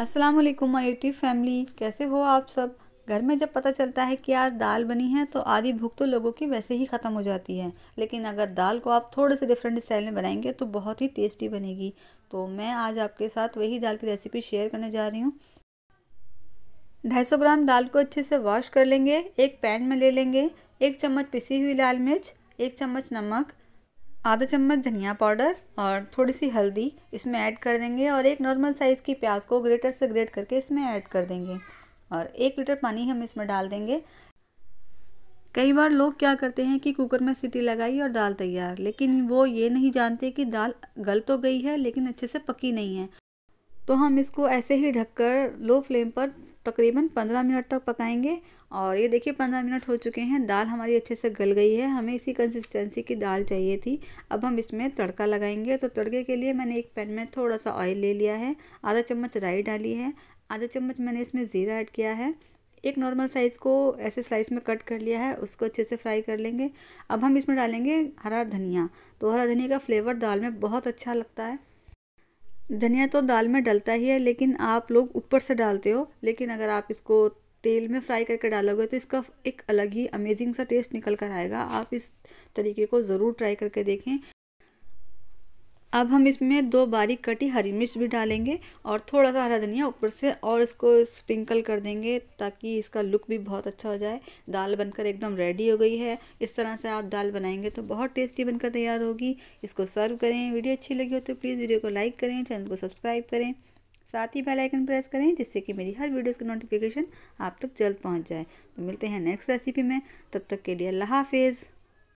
अस्सलाम वालेकुम my YouTube family कैसे हो आप सब घर में जब पता चलता है कि आज दाल बनी है तो आधी भूख तो लोगों की वैसे ही ख़त्म हो जाती है लेकिन अगर दाल को आप थोड़े से डिफरेंट स्टाइल में बनाएंगे तो बहुत ही टेस्टी बनेगी तो मैं आज आपके साथ वही दाल की रेसिपी शेयर करने जा रही हूँ ढाई सौ ग्राम दाल को अच्छे से वॉश कर लेंगे एक पैन में ले लेंगे एक चम्मच पिसी हुई लाल मिर्च एक चम्मच नमक आधा चम्मच धनिया पाउडर और थोड़ी सी हल्दी इसमें ऐड कर देंगे और एक नॉर्मल साइज़ की प्याज को ग्रेटर से ग्रेट करके इसमें ऐड कर देंगे और एक लीटर पानी हम इसमें डाल देंगे कई बार लोग क्या करते हैं कि कुकर में सीटी लगाई और दाल तैयार लेकिन वो ये नहीं जानते कि दाल गल तो गई है लेकिन अच्छे से पकी नहीं है तो हम इसको ऐसे ही ढककर लो फ्लेम पर तकरीबन पंद्रह मिनट तक पकाएंगे और ये देखिए पंद्रह मिनट हो चुके हैं दाल हमारी अच्छे से गल गई है हमें इसी कंसिस्टेंसी की दाल चाहिए थी अब हम इसमें तड़का लगाएंगे तो तड़के के लिए मैंने एक पैन में थोड़ा सा ऑयल ले लिया है आधा चम्मच राई डाली है आधा चम्मच मैंने इसमें ज़ीरा ऐड किया है एक नॉर्मल साइज़ को ऐसे स्लाइस में कट कर लिया है उसको अच्छे से फ्राई कर लेंगे अब हम इसमें डालेंगे हरा धनिया तो हरा धनिया का फ्लेवर दाल में बहुत अच्छा लगता है धनिया तो दाल में डलता ही है लेकिन आप लोग ऊपर से डालते हो लेकिन अगर आप इसको तेल में फ्राई करके डालोगे तो इसका एक अलग ही अमेजिंग सा टेस्ट निकल कर आएगा आप इस तरीके को ज़रूर ट्राई करके देखें अब हम इसमें दो बारीक कटी हरी मिर्च भी डालेंगे और थोड़ा सा हरा धनिया ऊपर से और इसको स्प्रिंकल कर देंगे ताकि इसका लुक भी बहुत अच्छा हो जाए दाल बनकर एकदम रेडी हो गई है इस तरह से आप दाल बनाएंगे तो बहुत टेस्टी बनकर तैयार होगी इसको सर्व करें वीडियो अच्छी लगी हो तो प्लीज़ वीडियो को लाइक करें चैनल को सब्सक्राइब करें साथ ही बेलाइकन प्रेस करें जिससे कि मेरी हर वीडियोज़ की नोटिफिकेशन आप तक जल्द पहुँच जाए तो मिलते हैं नेक्स्ट रेसिपी में तब तक के लिए अल्लाह हाफिज़